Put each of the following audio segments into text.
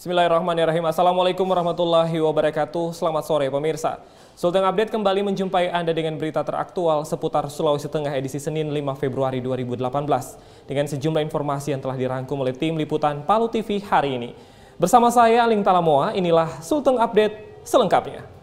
Bismillahirrahmanirrahim. Assalamualaikum warahmatullahi wabarakatuh. Selamat sore pemirsa. Sultan Update kembali menjumpai Anda dengan berita teraktual seputar Sulawesi Tengah edisi Senin 5 Februari 2018 dengan sejumlah informasi yang telah dirangkum oleh tim liputan Palu TV hari ini. Bersama saya Aling Talamoa, inilah Sultan Update selengkapnya.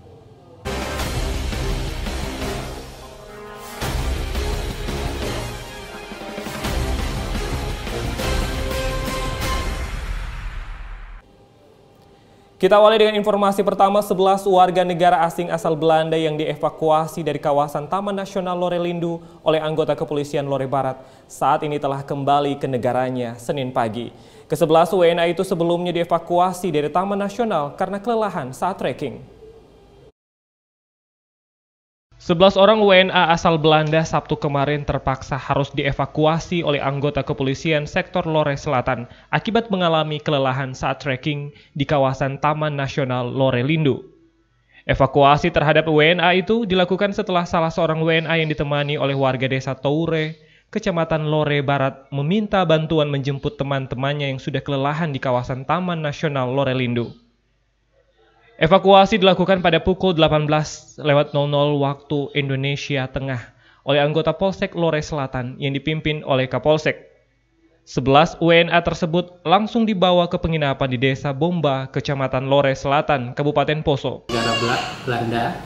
Kita awali dengan informasi pertama, 11 warga negara asing asal Belanda yang dievakuasi dari kawasan Taman Nasional Lore Lindu oleh anggota kepolisian Lore Barat saat ini telah kembali ke negaranya Senin pagi. Kesebelas WNA itu sebelumnya dievakuasi dari Taman Nasional karena kelelahan saat trekking. Sebelas orang WNA asal Belanda Sabtu kemarin terpaksa harus dievakuasi oleh anggota kepolisian sektor Lore Selatan akibat mengalami kelelahan saat trekking di kawasan Taman Nasional Lore Lindu. Evakuasi terhadap WNA itu dilakukan setelah salah seorang WNA yang ditemani oleh warga desa Toure, Kecamatan Lore Barat meminta bantuan menjemput teman-temannya yang sudah kelelahan di kawasan Taman Nasional Lore Lindu. Evakuasi dilakukan pada pukul 18.00 waktu Indonesia Tengah oleh anggota Polsek Lore Selatan yang dipimpin oleh Kapolsek. 11 WNA tersebut langsung dibawa ke penginapan di Desa Bomba, Kecamatan Lore Selatan, Kabupaten Poso. Negara Belanda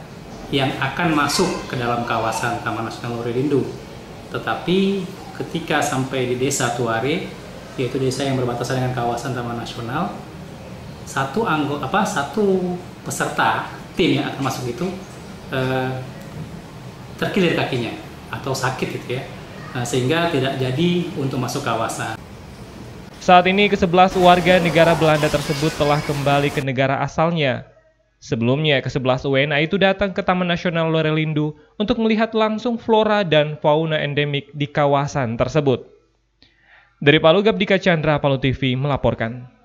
yang akan masuk ke dalam kawasan Taman Nasional Lore Lindu. Tetapi ketika sampai di Desa Tuare, yaitu desa yang berbatasan dengan kawasan Taman Nasional, satu anggota apa satu peserta tim yang akan masuk itu eh, terkilir kakinya atau sakit gitu ya nah, sehingga tidak jadi untuk masuk kawasan. Saat ini ke-11 warga negara Belanda tersebut telah kembali ke negara asalnya. Sebelumnya, ke-11 WNA itu datang ke Taman Nasional Lorelindu untuk melihat langsung flora dan fauna endemik di kawasan tersebut. Dari Palu Gabdika Chandra, Palu TV melaporkan.